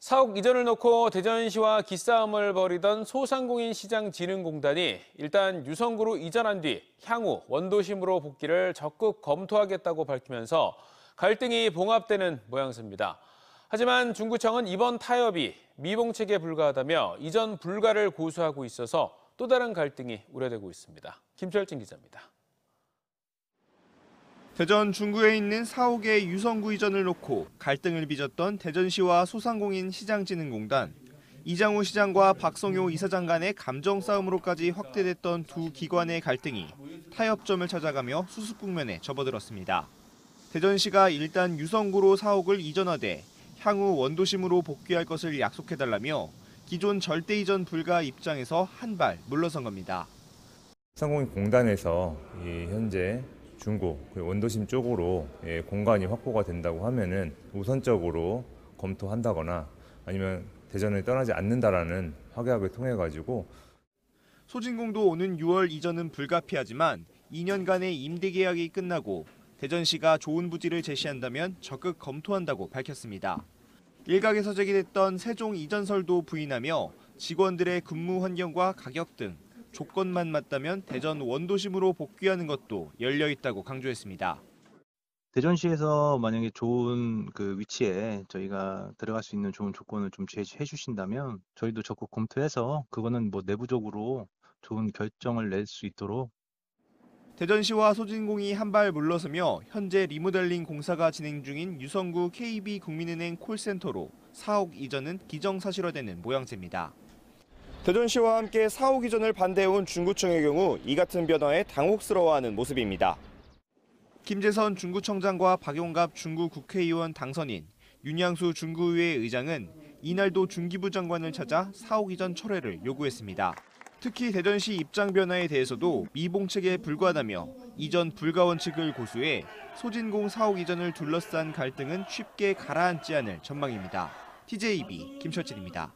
사옥 이전을 놓고 대전시와 기싸움을 벌이던 소상공인 시장 진흥공단이 일단 유성구로 이전한 뒤 향후 원도심으로 복귀를 적극 검토하겠다고 밝히면서 갈등이 봉합되는 모양새입니다. 하지만 중구청은 이번 타협이 미봉책에 불과하다며 이전 불가를 고수하고 있어서 또 다른 갈등이 우려되고 있습니다. 김철진 기자입니다. 대전 중구에 있는 사옥의 유성구 이전을 놓고 갈등을 빚었던 대전시와 소상공인 시장진흥공단. 이장우 시장과 박성효 이사장 간의 감정 싸움으로까지 확대됐던 두 기관의 갈등이 타협점을 찾아가며 수습 국면에 접어들었습니다. 대전시가 일단 유성구로 사옥을 이전하되 향후 원도심으로 복귀할 것을 약속해달라며 기존 절대 이전 불가 입장에서 한발 물러선 겁니다. 상공인 공단에서 현재 중고 원도심 쪽으로 예, 공간이 확보가 된다고 하면은 우선적으로 검토한다거나 아니면 대전을 떠나지 않는다라는 확약을 통해 가지고 소진공도 오는 6월 이전은 불가피하지만 2년간의 임대 계약이 끝나고 대전시가 좋은 부지를 제시한다면 적극 검토한다고 밝혔습니다. 일각에서 제기됐던 세종 이전설도 부인하며 직원들의 근무 환경과 가격 등 조건만 맞다면 대전 원도심으로 복귀하는 것도 열려 있다고 강조했습니다. 대전시에서 만약에 좋은 그 위치에 저희가 들어갈 수 있는 좋은 조건을 좀 제시해 주신다면 저희도 적극 검토해서 그거는 뭐 내부적으로 좋은 결정을 낼 수 있도록 대전시와 소진공이 한발 물러서며 현재 리모델링 공사가 진행 중인 유성구 KB 국민은행 콜센터로 4억 이전은 기정사실화되는 모양새입니다. 대전시와 함께 사후 기전을 반대해온 중구청의 경우 이 같은 변화에 당혹스러워하는 모습입니다. 김재선 중구청장과 박용갑 중구 국회의원 당선인, 윤양수 중구의회 의장은 이날도 중기부 장관을 찾아 사후 기전 철회를 요구했습니다. 특히 대전시 입장 변화에 대해서도 미봉책에 불과하다며 이전 불가 원칙을 고수해 소진공 사옥 이전을 둘러싼 갈등은 쉽게 가라앉지 않을 전망입니다. TJB 김철진입니다.